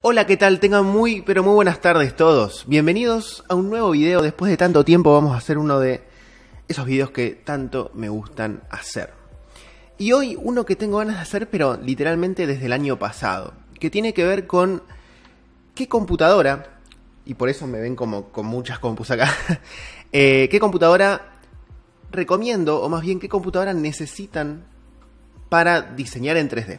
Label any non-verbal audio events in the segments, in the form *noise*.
Hola, ¿qué tal? Tengan muy, pero muy buenas tardes todos. Bienvenidos a un nuevo video. Después de tanto tiempo vamos a hacer uno de esos videos que tanto me gustan hacer. Y hoy uno que tengo ganas de hacer, pero literalmente desde el año pasado, que tiene que ver con qué computadora, y por eso me ven como con muchas compus acá, *laughs* eh, qué computadora recomiendo, o más bien qué computadora necesitan para diseñar en 3D.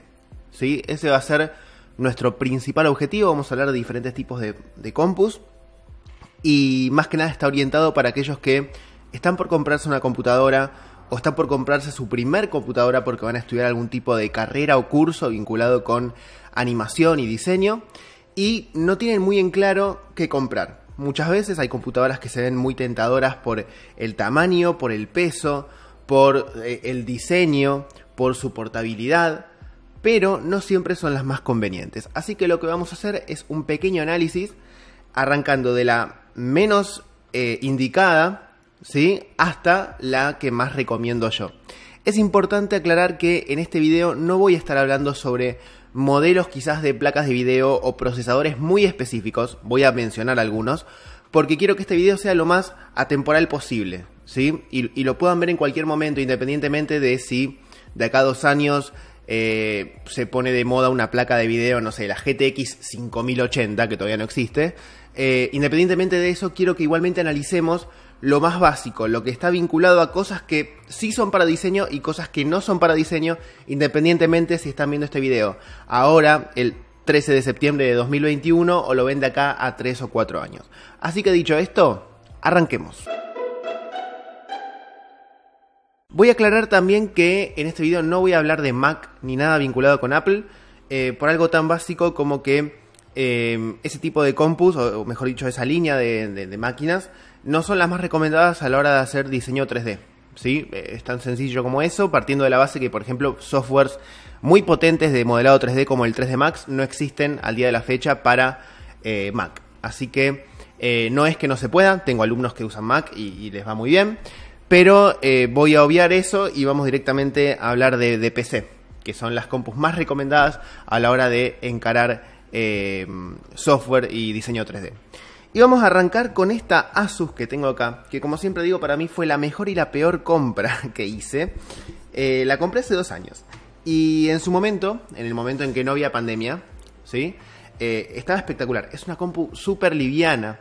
¿Sí? Ese va a ser nuestro principal objetivo. Vamos a hablar de diferentes tipos de, compus. Y más que nada está orientado para aquellos que están por comprarse una computadora o están por comprarse su primer computadora porque van a estudiar algún tipo de carrera o curso vinculado con animación y diseño y no tienen muy en claro qué comprar. Muchas veces hay computadoras que se ven muy tentadoras por el tamaño, por el peso, por eh, el diseño, por su portabilidad pero no siempre son las más convenientes. Así que lo que vamos a hacer es un pequeño análisis arrancando de la menos eh, indicada, ¿sí? Hasta la que más recomiendo yo. Es importante aclarar que en este video no voy a estar hablando sobre modelos quizás de placas de video o procesadores muy específicos, voy a mencionar algunos, porque quiero que este video sea lo más atemporal posible, ¿sí? Y, y lo puedan ver en cualquier momento, independientemente de si de acá a dos años eh, se pone de moda una placa de video, no sé, la GTX 5080, que todavía no existe. Eh, independientemente de eso, quiero que igualmente analicemos lo más básico, lo que está vinculado a cosas que sí son para diseño y cosas que no son para diseño, independientemente si están viendo este video. Ahora, el 13 de septiembre de 2021 o lo ven de acá a 3 o 4 años. Así que dicho esto, arranquemos. Voy a aclarar también que en este video no voy a hablar de Mac ni nada vinculado con Apple, eh, por algo tan básico como que em, ese tipo de compus, o mejor dicho, esa línea de, máquinas, no son las más recomendadas a la hora de hacer diseño 3D. ¿sí? Eh, es tan sencillo como eso, partiendo de la base que, por ejemplo, softwares muy potentes de modelado 3D como el 3D Max no existen al día de la fecha para eh, Mac. Así que no es que no se pueda, tengo alumnos que usan Mac y les va muy bien. Pero eh, voy a obviar eso y vamos directamente a hablar de, PC, que son las compus más recomendadas a la hora de encarar em, software y diseño 3D. Y vamos a arrancar con esta Asus que tengo acá, que como siempre digo, para mí fue la mejor y la peor compra *laughs* que hice. Eh, la compré hace dos años. Y en su momento, en el momento en que no había pandemia, ¿sí? Eh, estaba espectacular. Es una compu súper liviana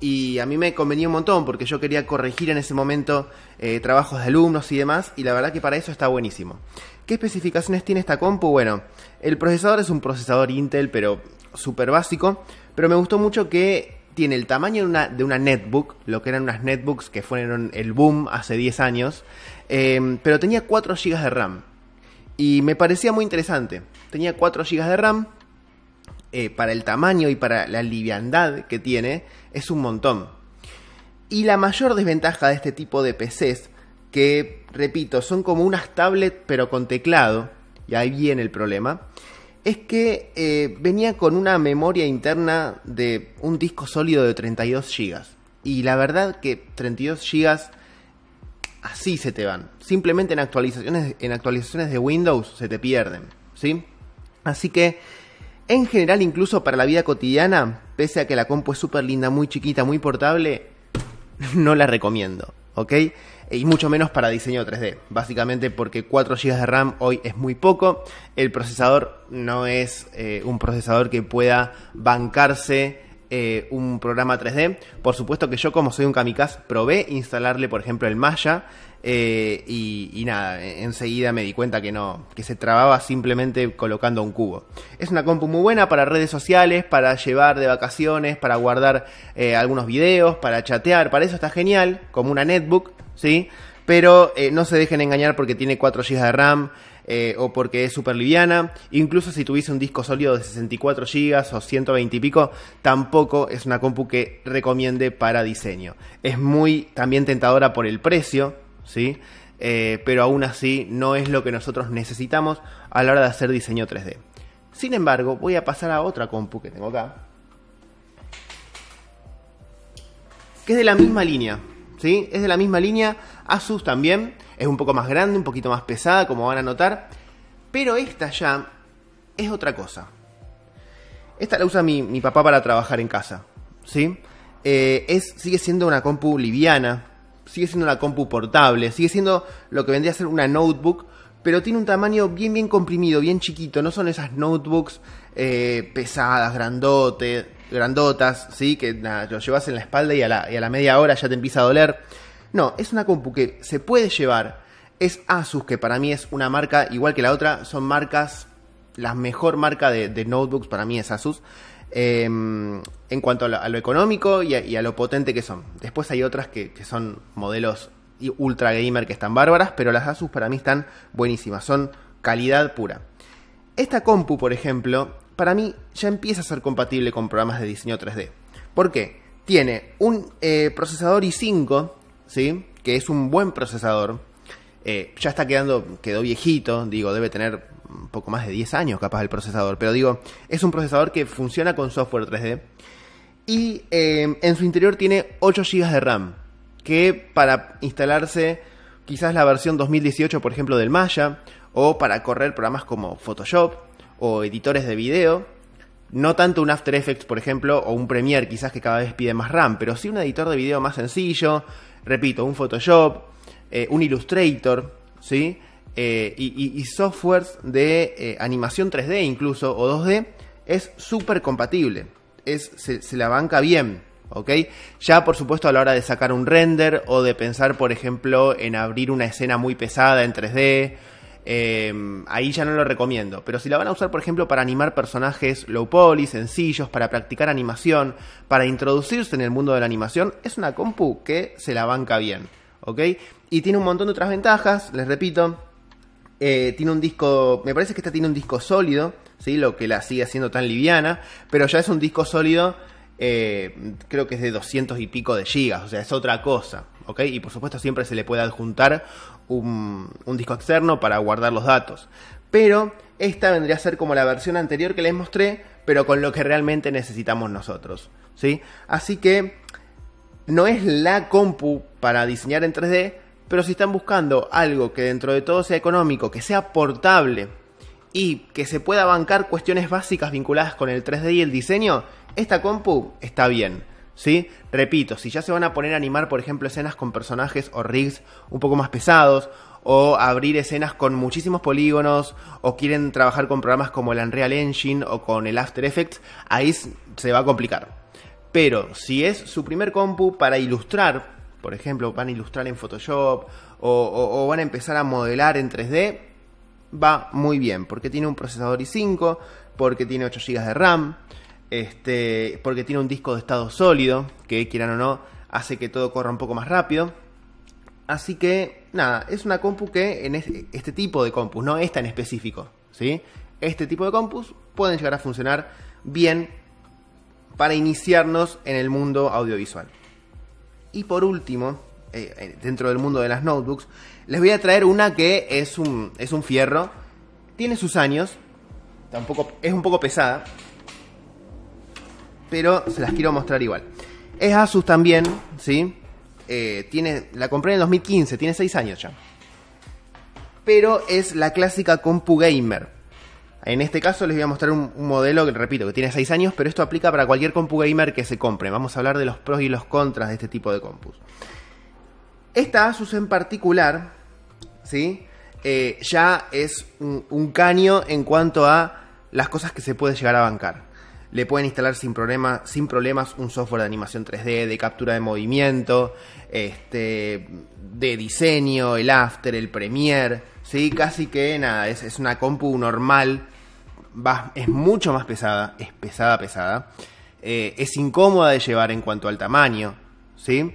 y a mí me convenía un montón porque yo quería corregir en ese momento eh, trabajos de alumnos y demás y la verdad que para eso está buenísimo. ¿Qué especificaciones tiene esta compu? Bueno, el procesador es un procesador Intel pero súper básico, pero me gustó mucho que tiene el tamaño de una, netbook, lo que eran unas netbooks que fueron el boom hace 10 años, em, pero tenía 4 GB de RAM y me parecía muy interesante. Tenía 4 GB de RAM, eh, para el tamaño y para la liviandad que tiene, es un montón. Y la mayor desventaja de este tipo de PCs, que repito, son como unas tablets pero con teclado, y ahí viene el problema, es que eh, venía con una memoria interna de un disco sólido de 32 GB. Y la verdad que 32 GB así se te van. Simplemente en actualizaciones, en actualizaciones de Windows se te pierden. ¿sí? Así que en general, incluso para la vida cotidiana, pese a que la compu es súper linda, muy chiquita, muy portable, *laughs* no la recomiendo, ¿ok? Y mucho menos para diseño 3D, básicamente porque 4 GB de RAM hoy es muy poco, el procesador no es eh, un procesador que pueda bancarse eh, un programa 3D. Por supuesto que yo, como soy un kamikaze, probé instalarle, por ejemplo, el Maya. Eh, y, nada, e-, enseguida me di cuenta que no, que se trababa simplemente colocando un cubo. Es una compu muy buena para redes sociales, para llevar de vacaciones, para guardar eh, algunos videos, para chatear, para eso está genial, como una netbook, ¿sí? Pero no se dejen engañar porque tiene 4 GB de RAM, eh, o porque es súper liviana. Incluso si tuviese un disco sólido de 64 GB o 120 y pico, tampoco es una compu que recomiende para diseño. Es muy también tentadora por el precio, ¿sí? Eh, pero aún así no es lo que nosotros necesitamos a la hora de hacer diseño 3D. Sin embargo, voy a pasar a otra compu que tengo acá. Que es de la misma línea. ¿sí? Es de la misma línea. Asus también. Es un poco más grande, un poquito más pesada, como van a notar. Pero esta ya es otra cosa. Esta la usa mi, papá para trabajar en casa. ¿Sí? Eh, es, sigue siendo una compu liviana, sigue siendo una compu portable, sigue siendo lo que vendría a ser una notebook, pero tiene un tamaño bien, bien comprimido, bien chiquito. No son esas notebooks eh, pesadas, grandote, grandotas, ¿sí? que lo llevas en la espalda y a la, y a la media hora ya te empieza a doler. No, es una compu que se puede llevar. Es Asus, que para mí es una marca, igual que la otra, son marcas, la mejor marca de, notebooks para mí es Asus. Em, en cuanto a lo, económico y a, lo potente que son. Después hay otras que, son modelos ultra gamer que están bárbaras, pero las Asus para mí están buenísimas, son calidad pura. Esta compu, por ejemplo, para mí ya empieza a ser compatible con programas de diseño 3D. ¿Por qué? Tiene un eh, procesador i5 que es un buen procesador. Eh, ya está quedando, quedó viejito, digo, debe tener un poco más de 10 años capaz el procesador, pero digo, es un procesador que funciona con software 3D. Y eh, en su interior tiene 8 GB de RAM, que para instalarse quizás la versión 2018, por ejemplo, del Maya, o para correr programas como Photoshop o editores de video, no tanto un After Effects, por ejemplo, o un Premiere, quizás que cada vez pide más RAM, pero sí un editor de video más sencillo, repito, un Photoshop, eh, un Illustrator, ¿sí? Eh, y, softwares de eh, animación 3D incluso o 2D, es súper compatible. Es, se, se, la banca bien. ¿ok? Ya por supuesto a la hora de sacar un render o de pensar, por ejemplo, en abrir una escena muy pesada en 3D Em, ahí ya no lo recomiendo. Pero si la van a usar, por ejemplo, para animar personajes low poly, sencillos, para practicar animación, para introducirse en el mundo de la animación, es una compu que se la banca bien. ¿Ok? Y tiene un montón de otras ventajas, les repito. Eh, tiene un disco, me parece que esta tiene un disco sólido, ¿sí? lo que la sigue siendo tan liviana, pero ya es un disco sólido, eh, creo que es de 200 y pico de gigas, o sea, es otra cosa. Y por supuesto siempre se le puede adjuntar un, disco externo para guardar los datos. Pero esta vendría a ser como la versión anterior que les mostré, pero con lo que realmente necesitamos nosotros, ¿sí? Así que no es la compu para diseñar en 3D, pero si están buscando algo que dentro de todo sea económico, que sea portable y que se pueda bancar cuestiones básicas vinculadas con el 3D y el diseño, esta compu está bien. Repito, si ya se van a poner a animar, por ejemplo, escenas con personajes o rigs un poco más pesados, o abrir escenas con muchísimos polígonos, o quieren trabajar con programas como el Unreal Engine o con el After Effects, ahí se va a complicar. Pero si es su primer compu para ilustrar, por ejemplo, van a ilustrar en Photoshop o, o van a empezar a modelar en 3D, va muy bien, porque tiene un procesador i5, porque tiene 8 GB de RAM, este, porque tiene un disco de estado sólido, que quieran o no, hace que todo corra un poco más rápido. Así que, nada, es una compu que en este, tipo de compus, no esta en específico, ¿sí? Este tipo de compus pueden llegar a funcionar bien para iniciarnos en el mundo audiovisual. Y por último, eh, eh, dentro del mundo de las notebooks, les voy a traer una que es un, es un fierro, tiene sus años, tampoco, es un poco pesada, pero se las quiero mostrar igual. Es Asus también, ¿sí? Eh, tiene, la compré en el 2015, tiene 6 años ya. Pero es la clásica compu gamer. En este caso les voy a mostrar un, modelo que, repito, que tiene 6 años, pero esto aplica para cualquier compu gamer que se compre. Vamos a hablar de los pros y los contras de este tipo de compus. Esta Asus en particular, ¿sí? Eh, ya es un, un caño en cuanto a las cosas que se puede llegar a bancar le pueden instalar sin, sin problemas un software de animación 3D, de captura de movimiento, este, de diseño, el After, el Premiere. ¿sí? Casi que nada, es, una compu normal. es mucho más pesada, es pesada, pesada. Eh, es incómoda de llevar en cuanto al tamaño. ¿sí?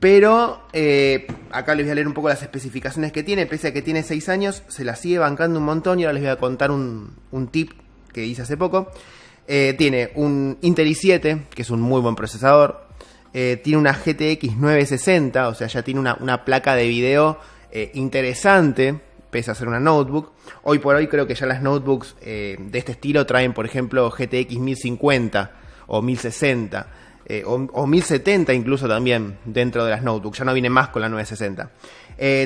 Pero eh, acá les voy a leer un poco las especificaciones que tiene. Pese a que tiene 6 años, se la sigue bancando un montón. Y ahora les voy a contar un, un tip que hice hace poco. Eh, tiene un Intel i7, que es un muy buen procesador. Eh, tiene una GTX 960, o sea, ya tiene una, placa de video eh, interesante, pese a ser una notebook. Hoy por hoy creo que ya las notebooks de este estilo traen, por ejemplo, GTX 1050 o 1060. O, 1070 incluso también dentro de las notebooks, ya no viene más con la 960.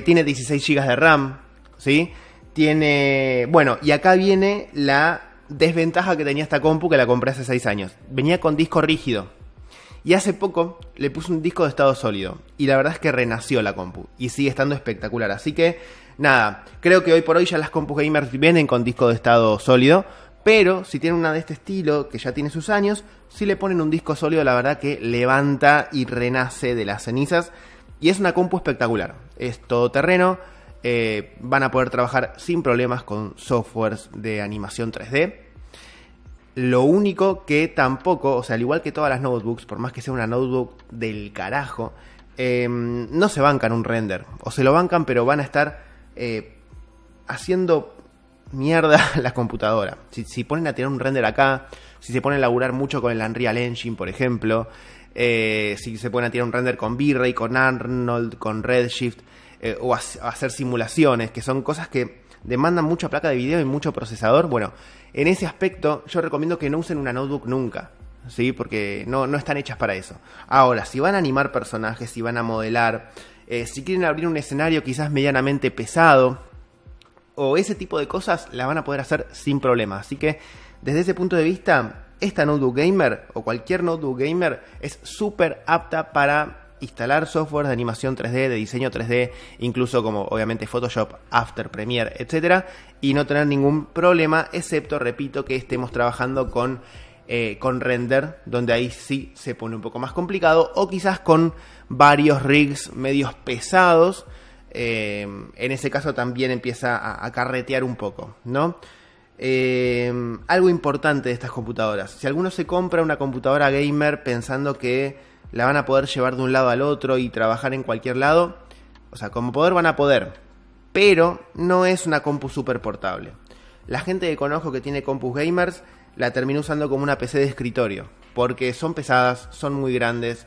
tiene 16 GB de RAM, ¿sí? Tiene, bueno, y acá viene la desventaja que tenía esta compu que la compré hace 6 años. Venía con disco rígido. Y hace poco le puse un disco de estado sólido. Y la verdad es que renació la compu. Y sigue estando espectacular. Así que, nada, creo que hoy por hoy ya las compus gamers vienen con disco de estado sólido. Pero si tienen una de este estilo, que ya tiene sus años, si le ponen un disco sólido, la verdad que levanta y renace de las cenizas. Y es una compu espectacular. Es todoterreno eh, van a poder trabajar sin problemas con softwares de animación 3D. Lo único que tampoco, o sea, al igual que todas las notebooks, por más que sea una notebook del carajo, em, no se bancan un render. O se lo bancan, pero van a estar eh, haciendo mierda *laughs* la computadora. Si, ponen a tirar un render acá, si se ponen a laburar mucho con el Unreal Engine, por ejemplo, eh, si se ponen a tirar un render con V-Ray, con Arnold, con Redshift, eh, o hacer simulaciones, que son cosas que demandan mucha placa de video y mucho procesador. Bueno, en ese aspecto yo recomiendo que no usen una notebook nunca. ¿sí? Porque no, están hechas para eso. Ahora, si van a animar personajes, si van a modelar, eh, si quieren abrir un escenario quizás medianamente pesado, o ese tipo de cosas, la van a poder hacer sin problema. Así que, desde ese punto de vista, esta notebook gamer, o cualquier notebook gamer, es súper apta para instalar software de animación 3D, de diseño 3D, incluso como obviamente Photoshop, After Premiere, etc. Y no tener ningún problema, excepto, repito, que estemos trabajando con, eh, con render, donde ahí sí se pone un poco más complicado, o quizás con varios rigs medios pesados. Eh, en ese caso también empieza a, carretear un poco, ¿no? Eh, algo importante de estas computadoras. Si alguno se compra una computadora gamer pensando que la van a poder llevar de un lado al otro y trabajar en cualquier lado. O sea, como poder van a poder. Pero no es una compu super portable. La gente que conozco que tiene compus gamers la termina usando como una PC de escritorio. Porque son pesadas, son muy grandes.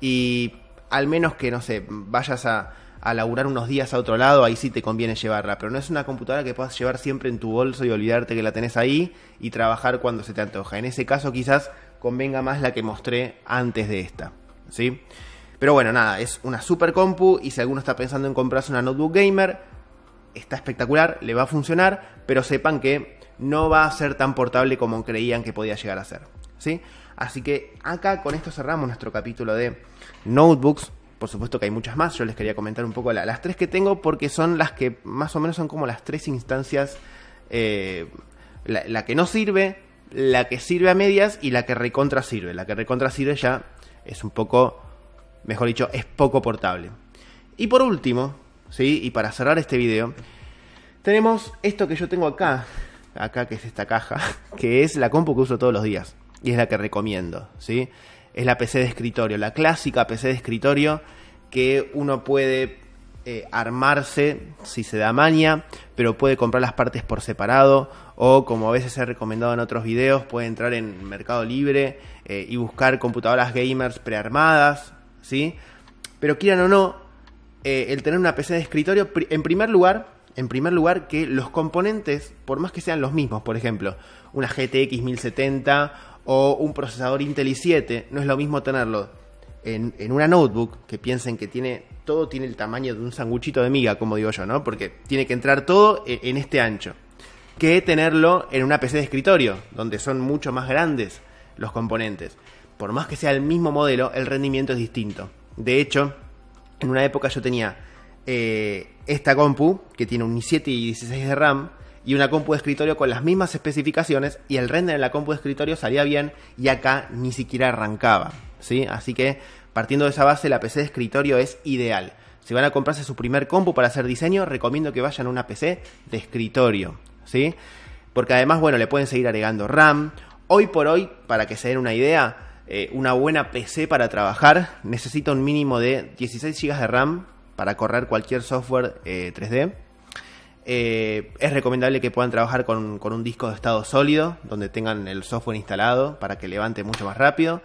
Y al menos que, no sé, vayas a, a laburar unos días a otro lado, ahí sí te conviene llevarla. Pero no es una computadora que puedas llevar siempre en tu bolso y olvidarte que la tenés ahí y trabajar cuando se te antoja. En ese caso quizás convenga más la que mostré antes de esta. ¿sí? Pero bueno, nada, es una super compu y si alguno está pensando en comprarse una notebook gamer, está espectacular, le va a funcionar, pero sepan que no va a ser tan portable como creían que podía llegar a ser, ¿sí? Así que acá con esto cerramos nuestro capítulo de notebooks. Por supuesto que hay muchas más, yo les quería comentar un poco las tres que tengo porque son las que más o menos son como las tres instancias, eh, la, la que no sirve, la que sirve a medias y la que recontra sirve. La que recontra sirve ya es un poco, mejor dicho, es poco portable. Y por último, ¿sí? y para cerrar este video, tenemos esto que yo tengo acá, acá que es esta caja, *laughs* que es la compu que uso todos los días y es la que recomiendo, ¿sí? Es la PC de escritorio, la clásica PC de escritorio que uno puede eh, armarse si se da maña, pero puede comprar las partes por separado o como a veces he recomendado en otros videos, puede entrar en Mercado Libre eh, y buscar computadoras gamers prearmadas, ¿sí? Pero quieran o no, eh, el tener una PC de escritorio, en primer lugar, en primer lugar que los componentes, por más que sean los mismos, por ejemplo, una GTX 1070 o un procesador Intel i7, no es lo mismo tenerlo en, una notebook, que piensen que tiene todo tiene el tamaño de un sanguchito de miga, como digo yo, ¿no? Porque tiene que entrar todo eh, en este ancho que tenerlo en una PC de escritorio, donde son mucho más grandes los componentes. Por más que sea el mismo modelo, el rendimiento es distinto. De hecho, en una época yo tenía eh, esta compu, que tiene un i7 y 16 de RAM, y una compu de escritorio con las mismas especificaciones, y el render en la compu de escritorio salía bien, y acá ni siquiera arrancaba. Así que, partiendo de esa base, la PC de escritorio es ideal. Si van a comprarse su primer compu para hacer diseño, recomiendo que vayan a una PC de escritorio. ¿sí? Porque además, bueno, le pueden seguir agregando RAM. Hoy por hoy, para que se den una idea, eh, una buena PC para trabajar necesita un mínimo de 16 GB de RAM para correr cualquier software 3D. Eh, eh, es recomendable que puedan trabajar con, un disco de estado sólido, donde tengan el software instalado para que levante mucho más rápido.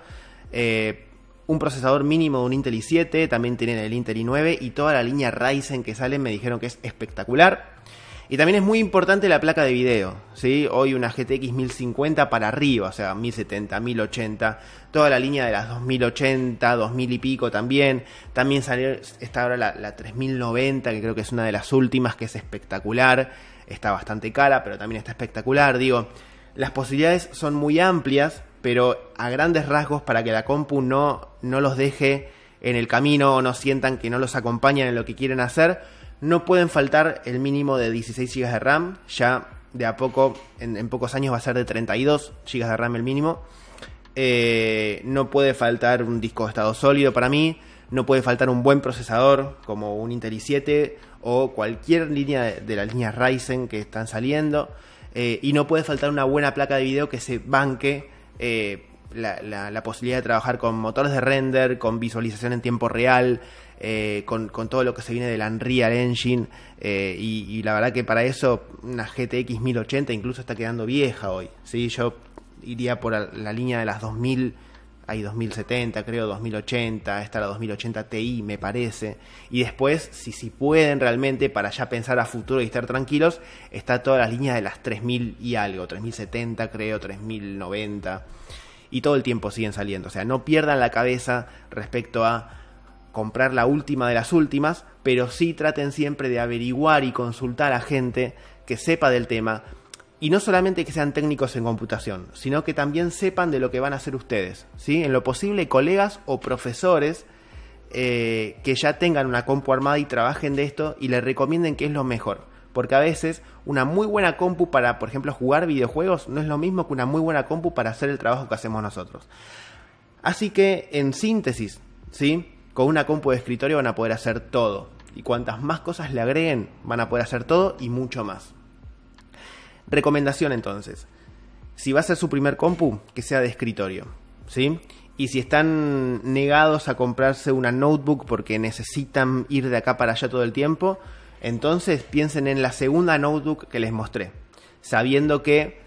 un procesador mínimo de un Intel i7, también tienen el Intel i9 y toda la línea Ryzen que salen me dijeron que es espectacular. Y también es muy importante la placa de video, ¿sí? Hoy una GTX 1050 para arriba, o sea, 1070, 1080, toda la línea de las 2080, 2000 y pico también. También salió, está ahora la, 3090, que creo que es una de las últimas, que es espectacular. Está bastante cara, pero también está espectacular, digo. Las posibilidades son muy amplias, pero a grandes rasgos para que la compu no, no los deje en el camino o no sientan que no los acompañan en lo que quieren hacer no pueden faltar el mínimo de 16 GB de RAM, ya de a poco, en, pocos años va a ser de 32 GB de RAM el mínimo. Eh, no puede faltar un disco de estado sólido para mí, no puede faltar un buen procesador como un Intel i7 o cualquier línea de, las líneas Ryzen que están saliendo. Eh, y no puede faltar una buena placa de video que se banque eh, la, posibilidad de trabajar con motores de render, con visualización en tiempo real, eh, con, todo lo que se viene del Unreal Engine eh, y, la verdad que para eso una GTX 1080 incluso está quedando vieja hoy. ¿sí? Yo iría por la línea de las 2000, hay 2070 creo, 2080, está la 2080 Ti me parece. Y después, si, si pueden realmente para ya pensar a futuro y estar tranquilos, está toda la línea de las 3000 y algo, 3070 creo, 3090. Y todo el tiempo siguen saliendo. O sea, no pierdan la cabeza respecto a comprar la última de las últimas, pero sí traten siempre de averiguar y consultar a gente que sepa del tema. Y no solamente que sean técnicos en computación, sino que también sepan de lo que van a hacer ustedes. ¿sí? En lo posible, colegas o profesores eh, que ya tengan una compu armada y trabajen de esto y les recomienden que es lo mejor. Porque a veces una muy buena compu para, por ejemplo, jugar videojuegos no es lo mismo que una muy buena compu para hacer el trabajo que hacemos nosotros. Así que, en síntesis, ¿sí? con una compu de escritorio van a poder hacer todo. Y cuantas más cosas le agreguen, van a poder hacer todo y mucho más. Recomendación entonces. Si va a ser su primer compu, que sea de escritorio. ¿Sí? Y si están negados a comprarse una notebook porque necesitan ir de acá para allá todo el tiempo, entonces piensen en la segunda notebook que les mostré, sabiendo que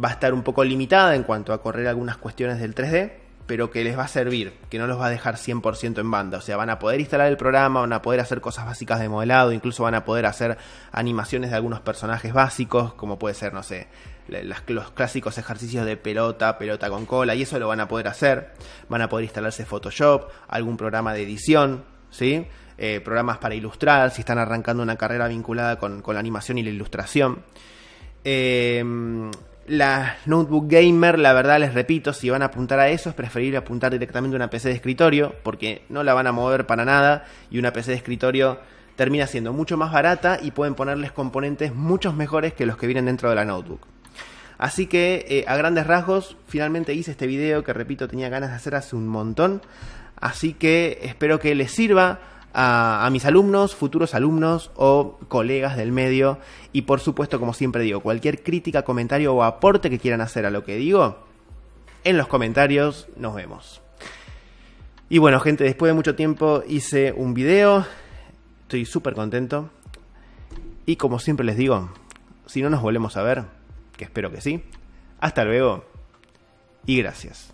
va a estar un poco limitada en cuanto a correr algunas cuestiones del 3D, pero que les va a servir, que no los va a dejar 100% en banda. O sea, van a poder instalar el programa, van a poder hacer cosas básicas de modelado, incluso van a poder hacer animaciones de algunos personajes básicos, como puede ser, no sé, los clásicos ejercicios de pelota, pelota con cola, y eso lo van a poder hacer. Van a poder instalarse Photoshop, algún programa de edición, ¿sí? Eh, programas para ilustrar, si están arrancando una carrera vinculada con, con la animación y la ilustración. Eh, la notebook gamer, la verdad les repito, si van a apuntar a eso es preferible apuntar directamente a una PC de escritorio, porque no la van a mover para nada y una PC de escritorio termina siendo mucho más barata y pueden ponerles componentes muchos mejores que los que vienen dentro de la notebook. Así que eh, a grandes rasgos, finalmente hice este video que repito tenía ganas de hacer hace un montón, así que espero que les sirva a, mis alumnos, futuros alumnos o colegas del medio. Y por supuesto, como siempre digo, cualquier crítica, comentario o aporte que quieran hacer a lo que digo, en los comentarios nos vemos. Y bueno, gente, después de mucho tiempo hice un video. Estoy súper contento. Y como siempre les digo, si no nos volvemos a ver, que espero que sí, hasta luego y gracias.